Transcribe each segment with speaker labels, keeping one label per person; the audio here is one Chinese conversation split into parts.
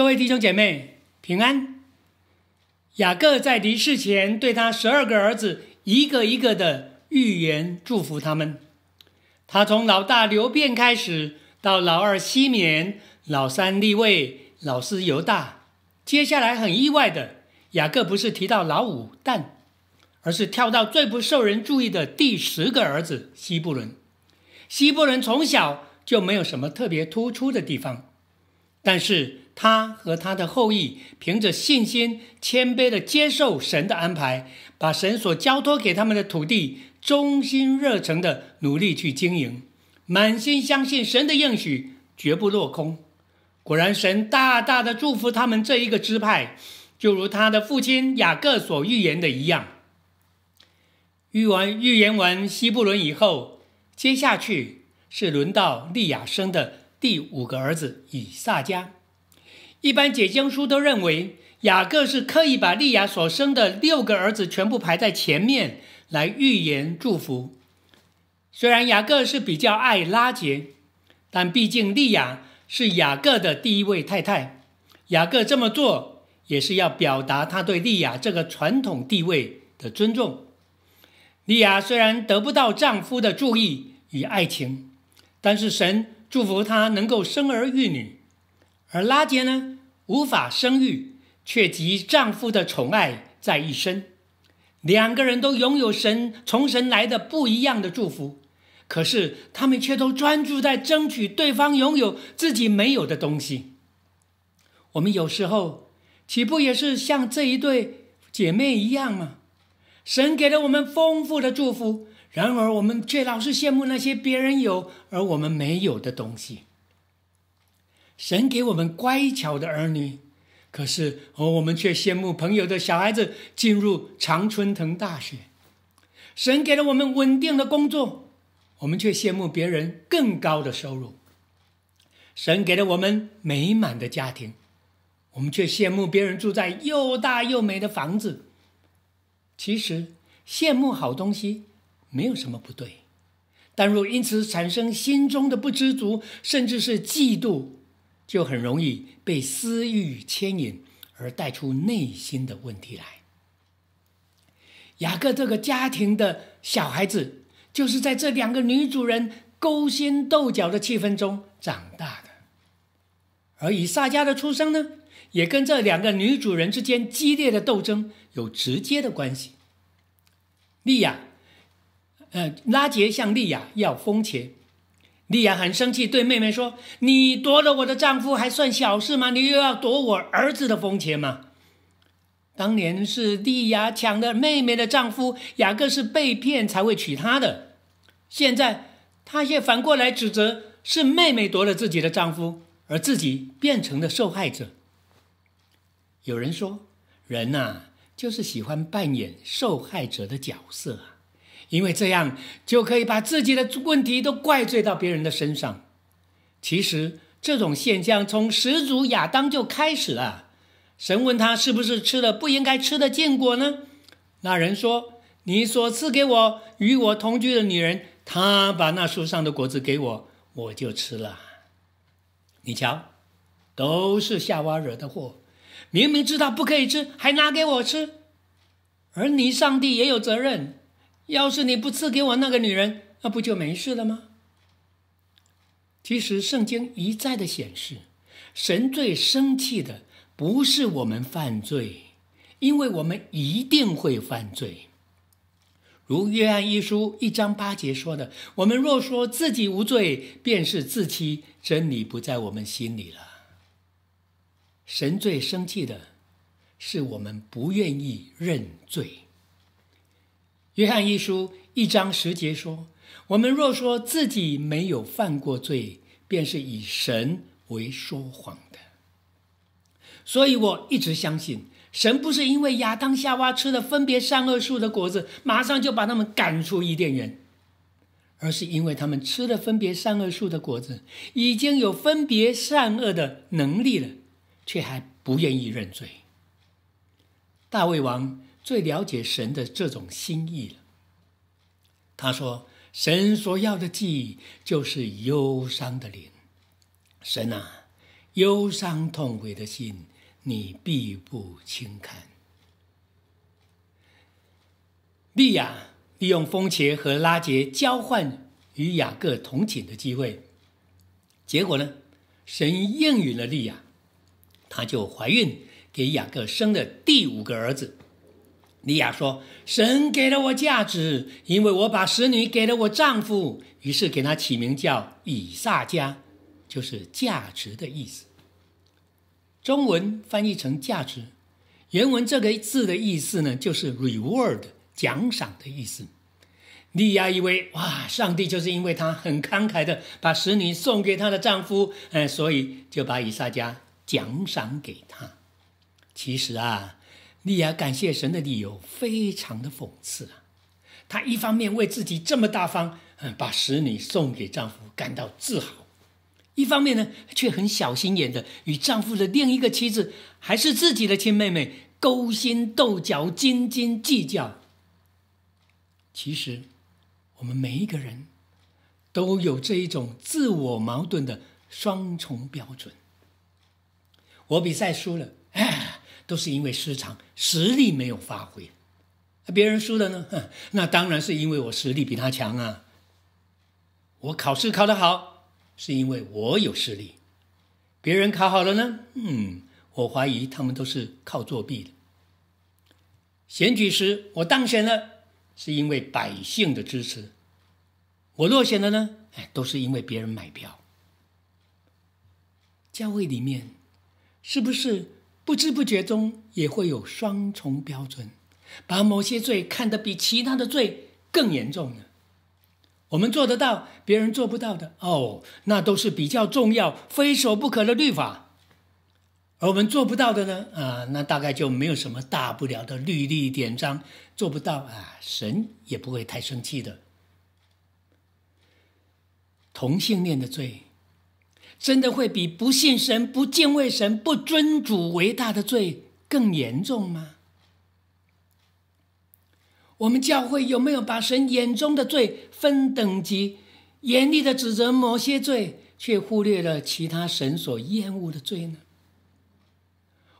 Speaker 1: 各位弟兄姐妹平安。雅各在离世前，对他十二个儿子一个一个的预言祝福他们。他从老大流辩开始，到老二西缅，老三利位，老四犹大，接下来很意外的，雅各不是提到老五但，而是跳到最不受人注意的第十个儿子西布伦。西布伦从小就没有什么特别突出的地方，但是。他和他的后裔凭着信心，谦卑地接受神的安排，把神所交托给他们的土地，忠心热诚地努力去经营，满心相信神的应许绝不落空。果然，神大大的祝福他们这一个支派，就如他的父亲雅各所预言的一样。预完预言完西布伦以后，接下去是轮到利亚生的第五个儿子以撒家。一般解经书都认为，雅各是刻意把利亚所生的六个儿子全部排在前面来预言祝福。虽然雅各是比较爱拉杰，但毕竟利亚是雅各的第一位太太，雅各这么做也是要表达他对利亚这个传统地位的尊重。利亚虽然得不到丈夫的注意与爱情，但是神祝福她能够生儿育女。而拉杰呢，无法生育，却集丈夫的宠爱在一身。两个人都拥有神从神来的不一样的祝福，可是他们却都专注在争取对方拥有自己没有的东西。我们有时候岂不也是像这一对姐妹一样吗？神给了我们丰富的祝福，然而我们却老是羡慕那些别人有而我们没有的东西。神给我们乖巧的儿女，可是我们却羡慕朋友的小孩子进入常春藤大学。神给了我们稳定的工作，我们却羡慕别人更高的收入。神给了我们美满的家庭，我们却羡慕别人住在又大又美的房子。其实羡慕好东西没有什么不对，但若因此产生心中的不知足，甚至是嫉妒。就很容易被私欲牵引，而带出内心的问题来。雅各这个家庭的小孩子，就是在这两个女主人勾心斗角的气氛中长大的。而以撒家的出生呢，也跟这两个女主人之间激烈的斗争有直接的关系。利亚，呃，拉杰向利亚要封钱。莉亚很生气，对妹妹说：“你夺了我的丈夫，还算小事吗？你又要夺我儿子的风钱吗？当年是莉亚抢了妹妹的丈夫，雅各是被骗才会娶她的。现在她却反过来指责是妹妹夺了自己的丈夫，而自己变成了受害者。有人说，人呐，就是喜欢扮演受害者的角色。”因为这样就可以把自己的问题都怪罪到别人的身上。其实这种现象从始祖亚当就开始了。神问他是不是吃了不应该吃的禁果呢？那人说：“你所赐给我与我同居的女人，她把那树上的果子给我，我就吃了。你瞧，都是夏娃惹的祸。明明知道不可以吃，还拿给我吃。而你，上帝也有责任。”要是你不赐给我那个女人，那不就没事了吗？其实圣经一再的显示，神最生气的不是我们犯罪，因为我们一定会犯罪。如约翰一书一章八节说的：“我们若说自己无罪，便是自欺，真理不在我们心里了。”神最生气的是我们不愿意认罪。约翰一书一章十节说：“我们若说自己没有犯过罪，便是以神为说谎的。”所以，我一直相信，神不是因为亚当夏娃吃了分别善恶树的果子，马上就把他们赶出伊甸园，而是因为他们吃了分别善恶树的果子，已经有分别善恶的能力了，却还不愿意认罪。大卫王。最了解神的这种心意了。他说：“神所要的祭，就是忧伤的脸。神啊，忧伤痛悔的心，你必不轻看。”利亚利用风茄和拉杰交换与雅各同寝的机会，结果呢？神应允了利亚，她就怀孕，给雅各生了第五个儿子。莉亚说：“神给了我价值，因为我把使女给了我丈夫，于是给他起名叫以撒家，就是价值的意思。中文翻译成价值，原文这个字的意思呢，就是 reward 奖赏的意思。莉亚以为，哇，上帝就是因为他很慷慨的把使女送给他的丈夫，嗯，所以就把以撒家奖赏给他。其实啊。”利亚感谢神的理由非常的讽刺啊！她一方面为自己这么大方，把使女送给丈夫感到自豪，一方面呢，却很小心眼的与丈夫的另一个妻子，还是自己的亲妹妹，勾心斗角，斤斤计较。其实，我们每一个人，都有这一种自我矛盾的双重标准。我比赛输了。都是因为失常，实力没有发挥。别人输了呢，那当然是因为我实力比他强啊。我考试考得好，是因为我有实力。别人考好了呢，嗯，我怀疑他们都是靠作弊的。选举时我当选了，是因为百姓的支持。我落选了呢，哎，都是因为别人买票。教会里面是不是？不知不觉中也会有双重标准，把某些罪看得比其他的罪更严重呢。我们做得到，别人做不到的哦，那都是比较重要、非所不可的律法。而我们做不到的呢？啊，那大概就没有什么大不了的律例典章做不到啊，神也不会太生气的。同性恋的罪。真的会比不信神、不敬畏神、不尊主为大的罪更严重吗？我们教会有没有把神眼中的罪分等级，严厉的指责某些罪，却忽略了其他神所厌恶的罪呢？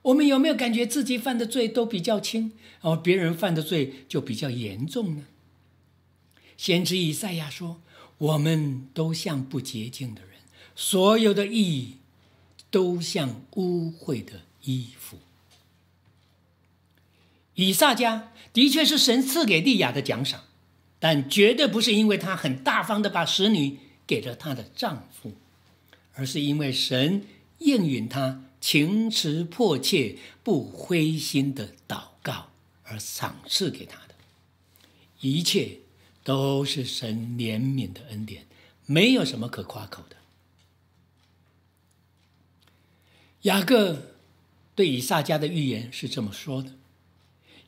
Speaker 1: 我们有没有感觉自己犯的罪都比较轻，而别人犯的罪就比较严重呢？先知以赛亚说：“我们都像不洁净的人。”所有的意义都像污秽的衣服。以撒家的确是神赐给利亚的奖赏，但绝对不是因为她很大方的把使女给了她的丈夫，而是因为神应允她情辞迫切、不灰心的祷告而赏赐给她的。一切都是神怜悯的恩典，没有什么可夸口的。雅各对以撒迦的预言是这么说的：“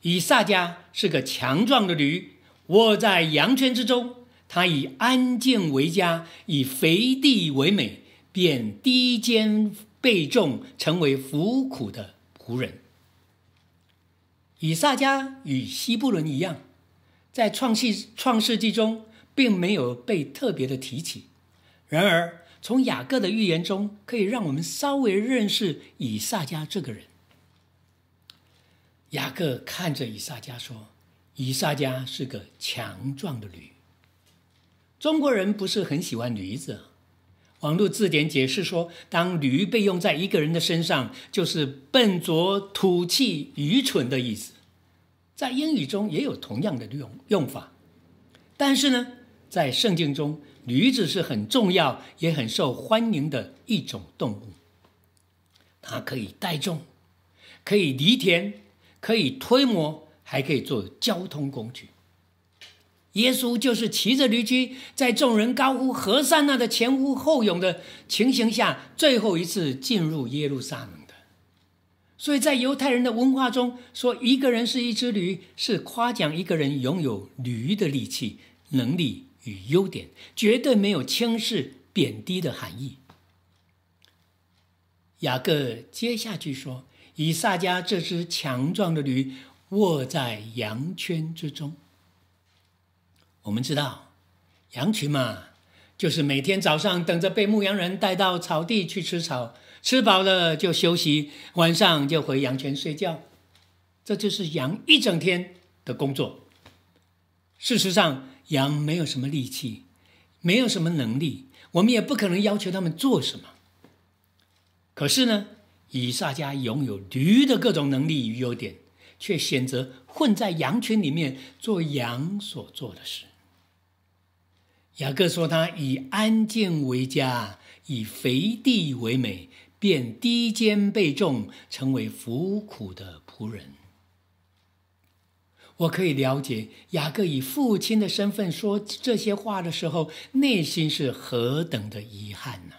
Speaker 1: 以撒迦是个强壮的驴，卧在羊圈之中。他以安静为家，以肥地为美，便低肩背重，成为服苦的仆人。”以撒迦与希伯伦一样，在创世创世纪中并没有被特别的提起。然而，从雅各的预言中，可以让我们稍微认识以撒家这个人。雅各看着以撒家说：“以撒家是个强壮的驴。”中国人不是很喜欢驴子。网络字典解释说，当驴被用在一个人的身上，就是笨拙、土气、愚蠢的意思。在英语中也有同样的用用法，但是呢，在圣经中。驴子是很重要也很受欢迎的一种动物，它可以带重，可以犁田，可以推磨，还可以做交通工具。耶稣就是骑着驴驹，在众人高呼“和善那”的前呼后拥的情形下，最后一次进入耶路撒冷的。所以在犹太人的文化中，说一个人是一只驴，是夸奖一个人拥有驴的力气能力。与优点，绝对没有轻视、贬低的含义。雅各接下去说：“以撒家这只强壮的驴卧在羊圈之中。”我们知道，羊群嘛，就是每天早上等着被牧羊人带到草地去吃草，吃饱了就休息，晚上就回羊圈睡觉。这就是羊一整天的工作。事实上，羊没有什么力气，没有什么能力，我们也不可能要求他们做什么。可是呢，以撒家拥有驴的各种能力与优点，却选择混在羊群里面做羊所做的事。雅各说：“他以安静为家，以肥地为美，便低肩背重，成为服苦的仆人。”我可以了解雅各以父亲的身份说这些话的时候，内心是何等的遗憾呢？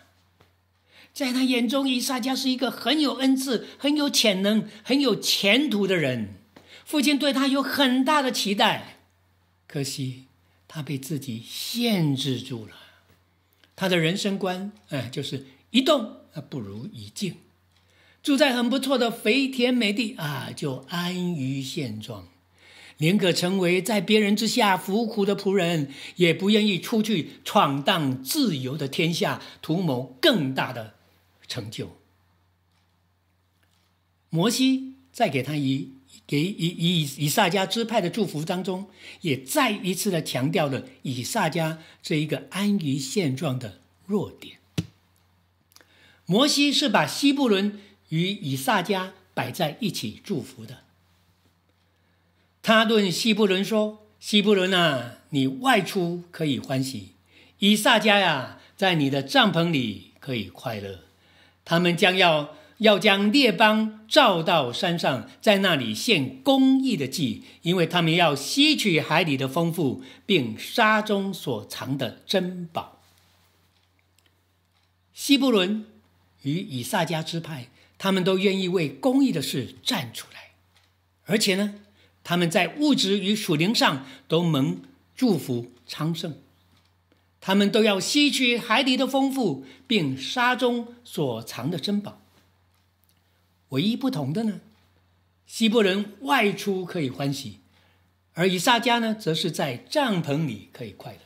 Speaker 1: 在他眼中，以撒家是一个很有恩赐、很有潜能、很有前途的人，父亲对他有很大的期待。可惜，他被自己限制住了。他的人生观，哎，就是一动不如一静，住在很不错的肥田美地啊，就安于现状。宁可成为在别人之下服苦的仆人，也不愿意出去闯荡自由的天下，图谋更大的成就。摩西在给他以给以以以撒迦支派的祝福当中，也再一次的强调了以撒迦这一个安于现状的弱点。摩西是把西布伦与以撒迦摆在一起祝福的。他论希伯伦说：“希伯伦啊，你外出可以欢喜；以撒加呀，在你的帐篷里可以快乐。他们将要要将列邦召到山上，在那里献公义的祭，因为他们要吸取海里的丰富，并沙中所藏的珍宝。”希伯伦与以撒家支派，他们都愿意为公益的事站出来，而且呢。他们在物质与属灵上都蒙祝福昌盛，他们都要吸取海底的丰富，并沙中所藏的珍宝。唯一不同的呢，希伯人外出可以欢喜，而以撒家呢，则是在帐篷里可以快乐。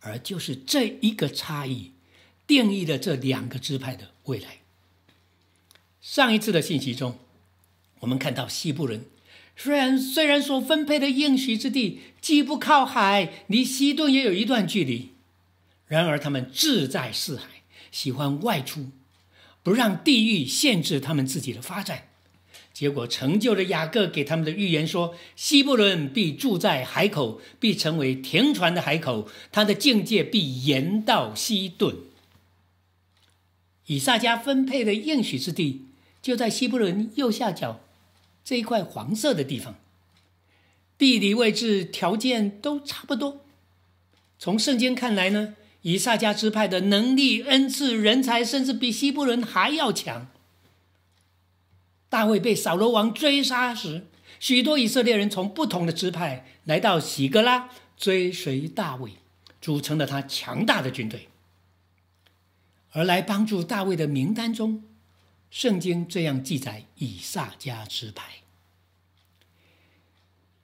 Speaker 1: 而就是这一个差异，定义了这两个支派的未来。上一次的信息中，我们看到希伯人。虽然虽然说分配的应许之地既不靠海，离西顿也有一段距离，然而他们志在四海，喜欢外出，不让地域限制他们自己的发展，结果成就了雅各给他们的预言：说西波伦必住在海口，必成为停船的海口，他的境界必延到西顿。以撒家分配的应许之地就在西伯伦右下角。这一块黄色的地方，地理位置条件都差不多。从圣经看来呢，以撒迦支派的能力、恩赐、人才，甚至比希伯伦还要强。大卫被扫罗王追杀时，许多以色列人从不同的支派来到喜格拉追随大卫，组成了他强大的军队。而来帮助大卫的名单中。圣经这样记载：以撒家支派，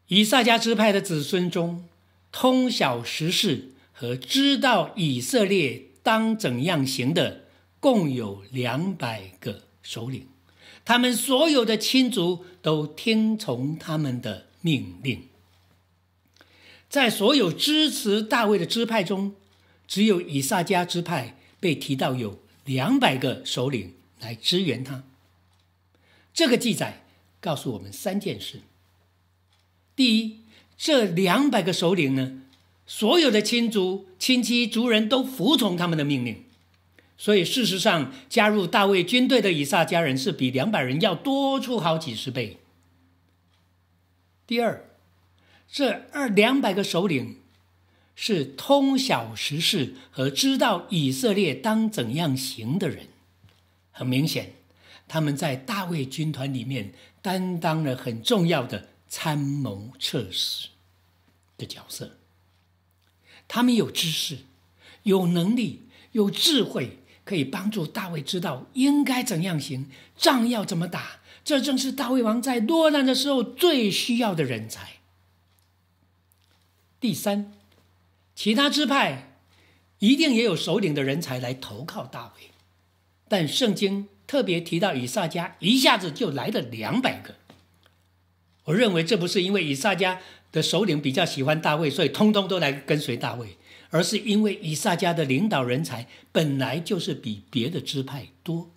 Speaker 1: 以撒家支派的子孙中，通晓时事和知道以色列当怎样行的，共有两百个首领。他们所有的亲族都听从他们的命令。在所有支持大卫的支派中，只有以撒家支派被提到有两百个首领。来支援他。这个记载告诉我们三件事：第一，这两百个首领呢，所有的亲族、亲戚、族人都服从他们的命令，所以事实上，加入大卫军队的以撒家人是比两百人要多出好几十倍。第二，这二两百个首领是通晓时事和知道以色列当怎样行的人。很明显，他们在大卫军团里面担当了很重要的参谋、策士的角色。他们有知识、有能力、有智慧，可以帮助大卫知道应该怎样行，仗要怎么打。这正是大卫王在落难的时候最需要的人才。第三，其他支派一定也有首领的人才来投靠大卫。但圣经特别提到以撒家，一下子就来了两百个。我认为这不是因为以撒家的首领比较喜欢大卫，所以通通都来跟随大卫，而是因为以撒家的领导人才本来就是比别的支派多。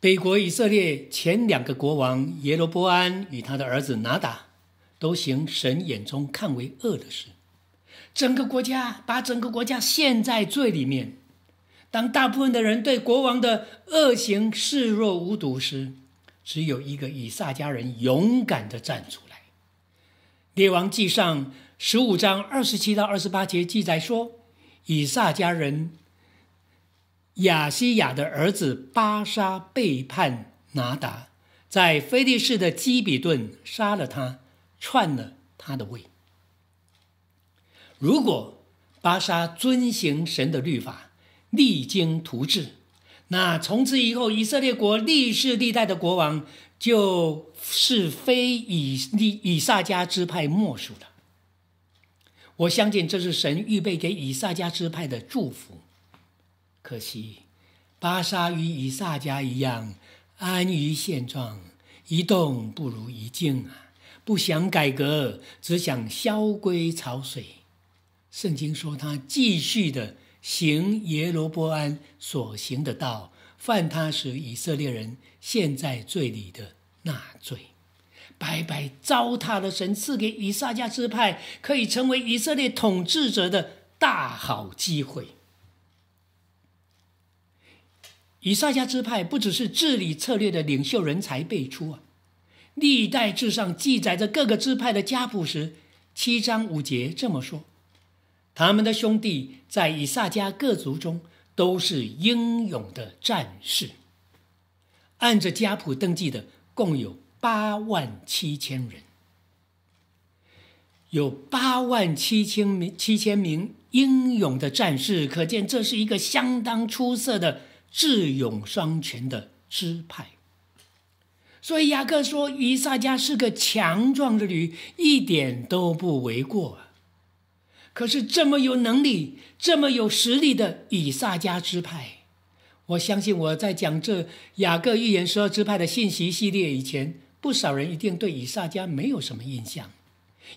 Speaker 1: 北国以色列前两个国王耶罗波安与他的儿子拿达，都行神眼中看为恶的事。整个国家把整个国家陷在罪里面。当大部分的人对国王的恶行视若无睹时，只有一个以撒家人勇敢的站出来。《列王记上十五章二十七到二十八节记载说，以撒家人雅西亚的儿子巴沙背叛拿达，在非利士的基比顿杀了他，篡了他的位。如果巴沙遵行神的律法，励精图治，那从此以后，以色列国历世历代的国王就是非以利以撒家支派莫属了。我相信这是神预备给以撒家支派的祝福。可惜巴沙与以撒家一样，安于现状，一动不如一静啊！不想改革，只想消规曹水。圣经说，他继续的行耶罗波安所行的道，犯他使以色列人陷在罪里的那罪，白白糟蹋了神赐给以撒加支派可以成为以色列统治者的大好机会。以撒加支派不只是治理策略的领袖，人才辈出啊！历代志上记载着各个支派的家谱时，七章五节这么说。他们的兄弟在以撒家各族中都是英勇的战士，按着家谱登记的共有八万七千人，有八万七千七千名英勇的战士，可见这是一个相当出色的智勇双全的支派。所以雅各说以撒家是个强壮的驴，一点都不为过啊。可是这么有能力、这么有实力的以撒家支派，我相信我在讲这雅各预言十二支派的信息系列以前，不少人一定对以撒家没有什么印象，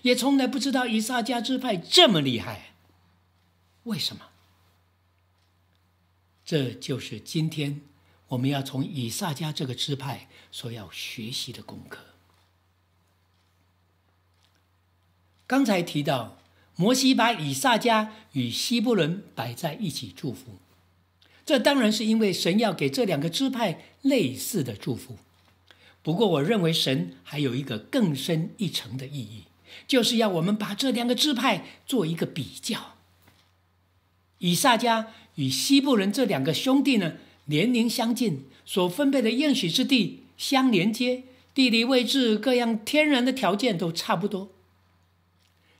Speaker 1: 也从来不知道以撒家支派这么厉害。为什么？这就是今天我们要从以撒家这个支派所要学习的功课。刚才提到。摩西把以撒家与希伯伦摆在一起祝福，这当然是因为神要给这两个支派类似的祝福。不过，我认为神还有一个更深一层的意义，就是要我们把这两个支派做一个比较。以撒家与希伯伦这两个兄弟呢，年龄相近，所分配的应许之地相连接，地理位置各样天然的条件都差不多。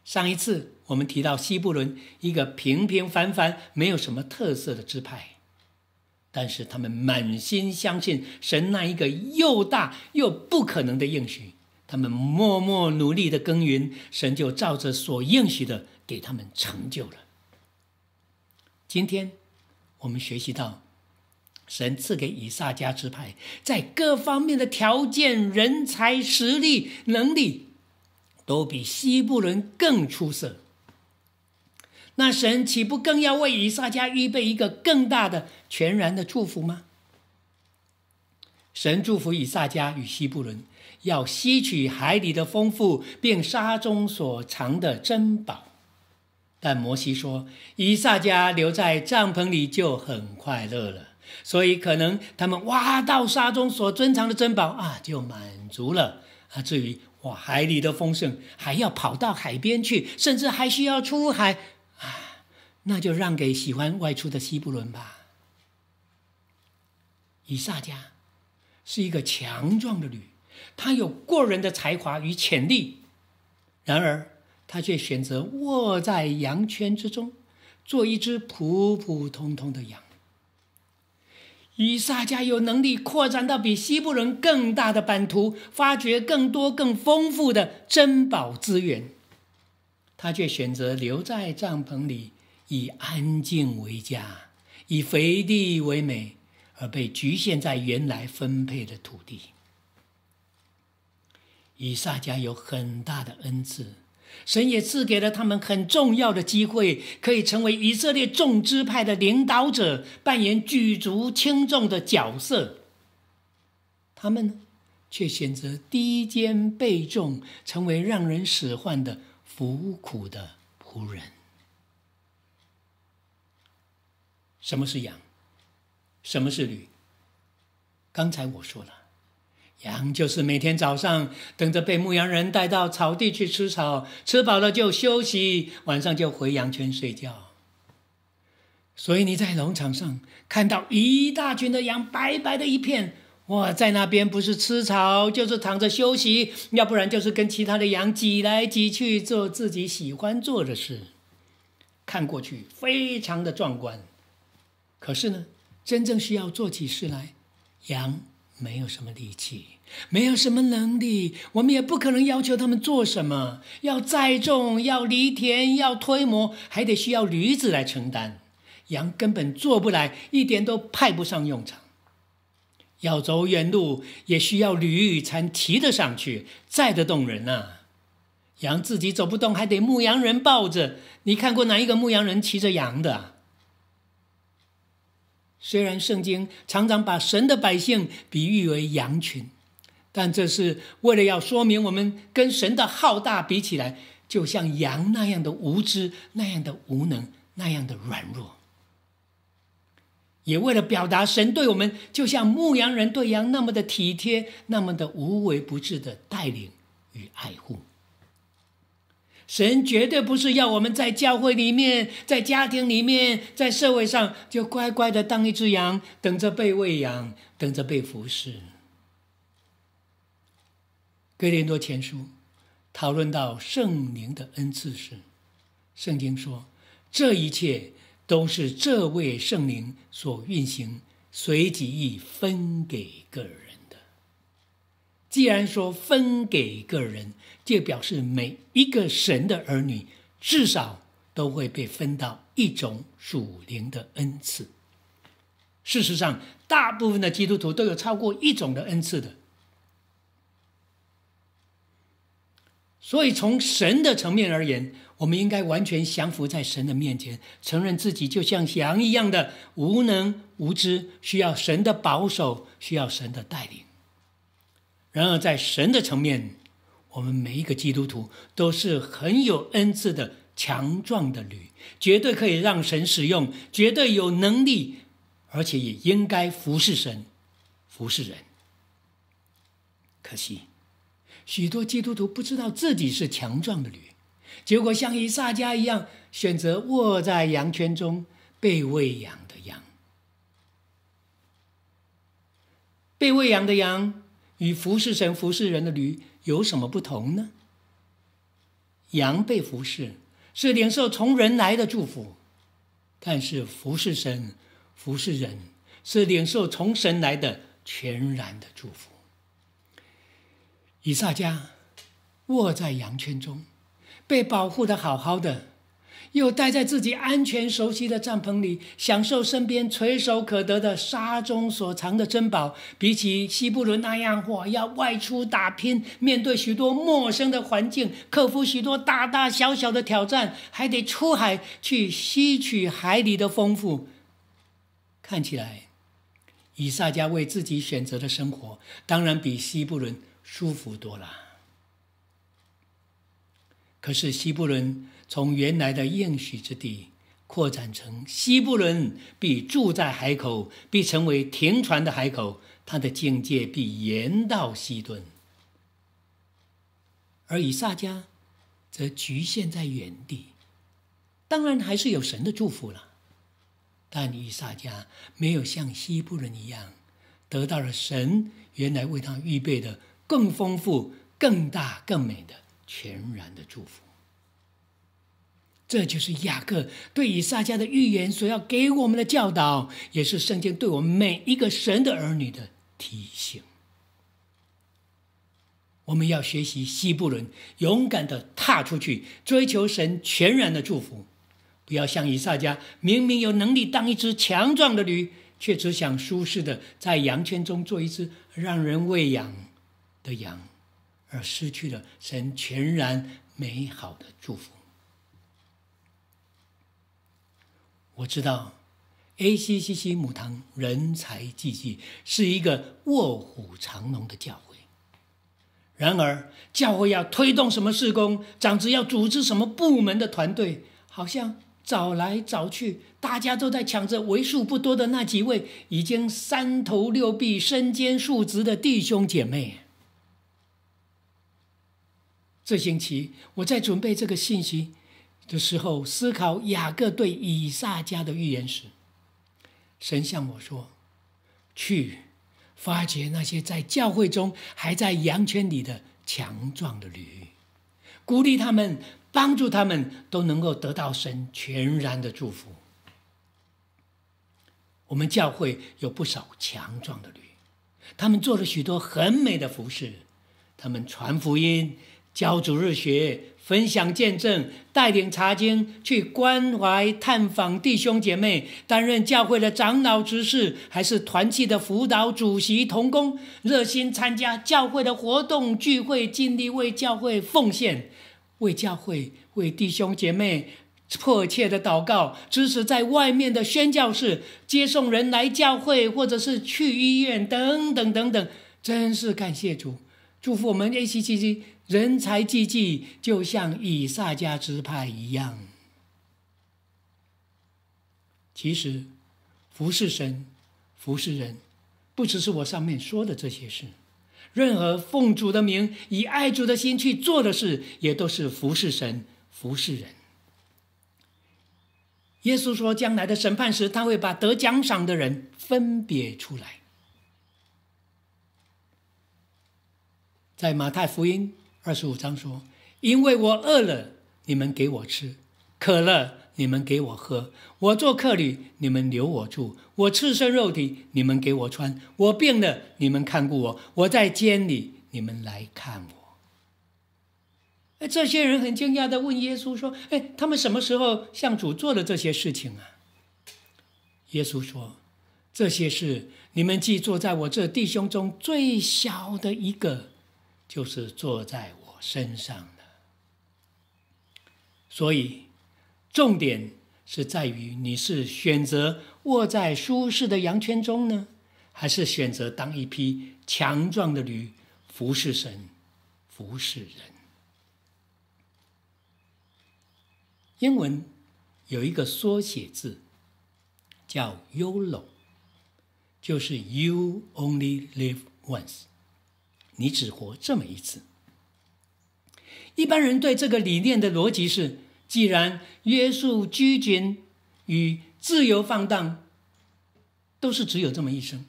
Speaker 1: 上一次。我们提到西布伦一个平平凡凡、没有什么特色的支派，但是他们满心相信神那一个又大又不可能的应许，他们默默努力的耕耘，神就照着所应许的给他们成就了。今天我们学习到，神赐给以撒家支派在各方面的条件、人才、实力、能力，都比西布伦更出色。那神岂不更要为以撒家预备一个更大的、全然的祝福吗？神祝福以撒家与西布伦，要吸取海里的丰富，并沙中所藏的珍宝。但摩西说，以撒家留在帐篷里就很快乐了，所以可能他们挖到沙中所珍藏的珍宝啊，就满足了。至于我海里的丰盛，还要跑到海边去，甚至还需要出海。啊，那就让给喜欢外出的西部人吧。以撒家是一个强壮的驴，他有过人的才华与潜力，然而他却选择卧在羊圈之中，做一只普普通通的羊。以撒家有能力扩展到比西部人更大的版图，发掘更多更丰富的珍宝资源。他却选择留在帐篷里，以安静为家，以肥地为美，而被局限在原来分配的土地。以撒家有很大的恩赐，神也赐给了他们很重要的机会，可以成为以色列众支派的领导者，扮演举足轻重的角色。他们呢，却选择低肩背重，成为让人使唤的。服苦的仆人，什么是羊？什么是驴？刚才我说了，羊就是每天早上等着被牧羊人带到草地去吃草，吃饱了就休息，晚上就回羊圈睡觉。所以你在农场上看到一大群的羊，白白的一片。我在那边不是吃草，就是躺着休息，要不然就是跟其他的羊挤来挤去，做自己喜欢做的事。看过去非常的壮观，可是呢，真正需要做起事来，羊没有什么力气，没有什么能力，我们也不可能要求他们做什么。要栽种，要犁田，要推磨，还得需要驴子来承担，羊根本做不来，一点都派不上用场。要走远路，也需要驴才提得上去，载得动人呐。羊自己走不动，还得牧羊人抱着。你看过哪一个牧羊人骑着羊的？虽然圣经常常把神的百姓比喻为羊群，但这是为了要说明我们跟神的浩大比起来，就像羊那样的无知、那样的无能、那样的软弱。也为了表达神对我们，就像牧羊人对羊那么的体贴，那么的无微不至的带领与爱护。神绝对不是要我们在教会里面、在家庭里面、在社会上就乖乖的当一只羊，等着被喂养，等着被服侍。格林多前书讨论到圣灵的恩赐时，圣经说这一切。都是这位圣灵所运行，随即意分给个人的。既然说分给个人，就表示每一个神的儿女至少都会被分到一种属灵的恩赐。事实上，大部分的基督徒都有超过一种的恩赐的。所以，从神的层面而言。我们应该完全降服在神的面前，承认自己就像羊一样的无能无知，需要神的保守，需要神的带领。然而，在神的层面，我们每一个基督徒都是很有恩赐的、强壮的驴，绝对可以让神使用，绝对有能力，而且也应该服侍神、服侍人。可惜，许多基督徒不知道自己是强壮的驴。结果像以撒家一样，选择卧在羊圈中被喂养的羊。被喂养的羊与服侍神、服侍人的驴有什么不同呢？羊被服侍是领受从人来的祝福，但是服侍神、服侍人是领受从神来的全然的祝福。以撒家卧在羊圈中。被保护的好好的，又待在自己安全熟悉的帐篷里，享受身边垂手可得的沙中所藏的珍宝。比起西布伦那样，我要外出打拼，面对许多陌生的环境，克服许多大大小小的挑战，还得出海去吸取海里的丰富。看起来，以萨迦为自己选择的生活，当然比西布伦舒服多了。可是，西伯伦从原来的应许之地扩展成西伯伦，必住在海口，必成为停船的海口，他的境界必延到西顿。而以撒家则局限在原地，当然还是有神的祝福了，但以撒家没有像西部伦一样，得到了神原来为他预备的更丰富、更大、更美的。全然的祝福，这就是雅各对以撒家的预言所要给我们的教导，也是圣经对我们每一个神的儿女的提醒。我们要学习希伯伦勇敢的踏出去追求神全然的祝福，不要像以撒家明明有能力当一只强壮的驴，却只想舒适的在羊圈中做一只让人喂养的羊。而失去了神全然美好的祝福。我知道，A C C C 母堂人才济济，是一个卧虎藏龙的教会。然而，教会要推动什么事工，长子要组织什么部门的团队，好像找来找去，大家都在抢着为数不多的那几位已经三头六臂、身兼数职的弟兄姐妹。这星期我在准备这个信息的时候，思考雅各对以撒家的预言时，神向我说：“去发掘那些在教会中还在羊圈里的强壮的驴，鼓励他们，帮助他们，都能够得到神全然的祝福。”我们教会有不少强壮的驴，他们做了许多很美的服饰，他们传福音。教主日学分享见证，带领查经，去关怀探访弟兄姐妹，担任教会的长老执事，还是团契的辅导主席、同工，热心参加教会的活动聚会，尽力为教会奉献，为教会、为弟兄姐妹，迫切的祷告，支持在外面的宣教士接送人来教会，或者是去医院等等等等，真是感谢主，祝福我们 A C G C 人才济济，就像以撒迦支派一样。其实，服侍神、服侍人，不只是我上面说的这些事。任何奉主的名、以爱主的心去做的事，也都是服侍神、服侍人。耶稣说，将来的审判时，他会把得奖赏的人分别出来。在马太福音。二十五章说：“因为我饿了，你们给我吃；渴了，你们给我喝；我做客旅，你们留我住；我赤身肉体，你们给我穿；我病了，你们看顾我；我在监里，你们来看我。”哎，这些人很惊讶的问耶稣说：“哎，他们什么时候向主做了这些事情啊？”耶稣说：“这些事你们既做在我这弟兄中最小的一个。”就是坐在我身上的，所以重点是在于你是选择卧在舒适的羊圈中呢，还是选择当一匹强壮的驴服侍神、服侍人？英文有一个缩写字叫 “UO”，y o 就是 “You only live once”。你只活这么一次。一般人对这个理念的逻辑是：既然约束拘谨与自由放荡都是只有这么一生，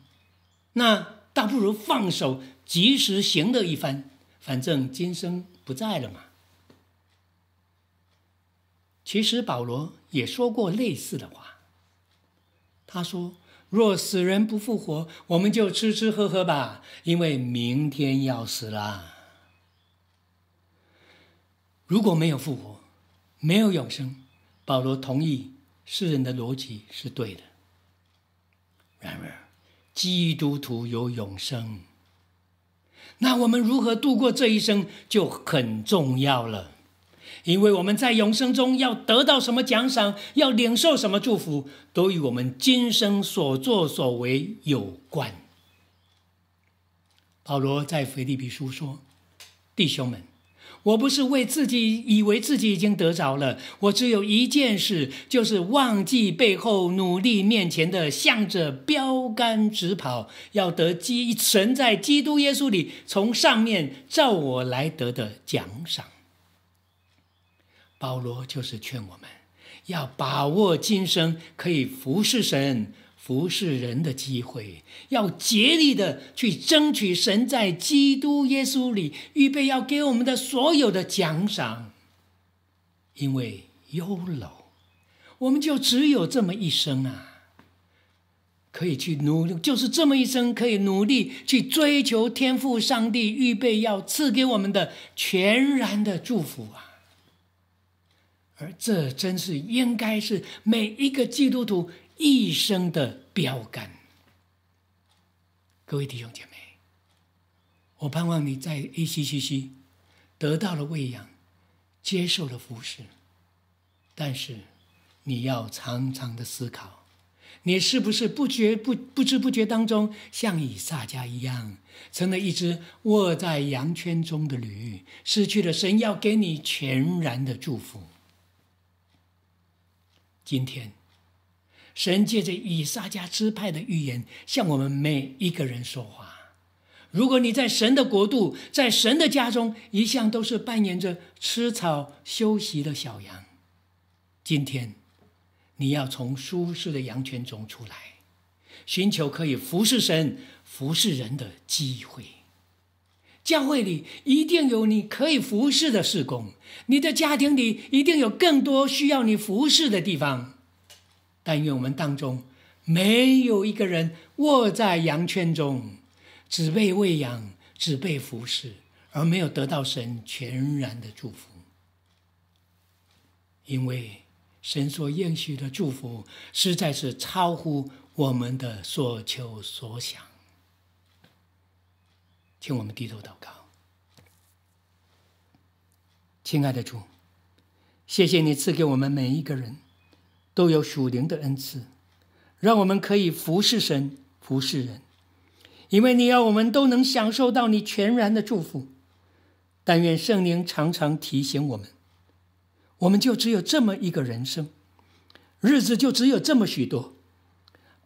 Speaker 1: 那倒不如放手及时行乐一番，反正今生不在了嘛。其实保罗也说过类似的话，他说。若死人不复活，我们就吃吃喝喝吧，因为明天要死啦。如果没有复活，没有永生，保罗同意世人的逻辑是对的。然而，基督徒有永生，那我们如何度过这一生就很重要了。因为我们在永生中要得到什么奖赏，要领受什么祝福，都与我们今生所作所为有关。保罗在腓立比书说：“弟兄们，我不是为自己，以为自己已经得着了。我只有一件事，就是忘记背后努力面前的，向着标杆直跑，要得基神在基督耶稣里从上面照我来得的奖赏。”保罗就是劝我们，要把握今生可以服侍神、服侍人的机会，要竭力的去争取神在基督耶稣里预备要给我们的所有的奖赏。因为优柔，我们就只有这么一生啊，可以去努，就是这么一生可以努力去追求天赋上帝预备要赐给我们的全然的祝福啊。而这真是应该是每一个基督徒一生的标杆。各位弟兄姐妹，我盼望你在 A C C C 得到了喂养，接受了服侍，但是你要常常的思考，你是不是不觉不不知不觉当中，像以撒家一样，成了一只卧在羊圈中的驴，失去了神要给你全然的祝福。今天，神借着以撒家支派的预言，向我们每一个人说话。如果你在神的国度、在神的家中，一向都是扮演着吃草休息的小羊，今天你要从舒适的羊圈中出来，寻求可以服侍神、服侍人的机会。教会里一定有你可以服侍的事工，你的家庭里一定有更多需要你服侍的地方。但愿我们当中没有一个人卧在羊圈中，只被喂养，只被服侍，而没有得到神全然的祝福。因为神所应许的祝福实在是超乎我们的所求所想。请我们低头祷告，亲爱的主，谢谢你赐给我们每一个人都有属灵的恩赐，让我们可以服侍神、服侍人，因为你要我们都能享受到你全然的祝福。但愿圣灵常常提醒我们，我们就只有这么一个人生，日子就只有这么许多。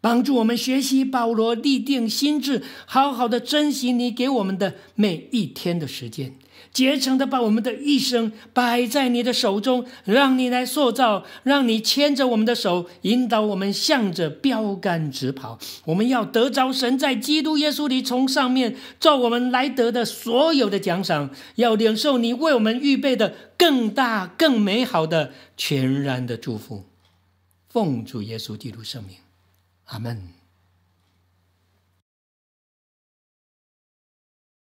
Speaker 1: 帮助我们学习保罗立定心智，好好的珍惜你给我们的每一天的时间，竭诚的把我们的一生摆在你的手中，让你来塑造，让你牵着我们的手，引导我们向着标杆直跑。我们要得着神在基督耶稣里从上面照我们来得的所有的奖赏，要领受你为我们预备的更大、更美好的全然的祝福。奉主耶稣基督圣名。Amen.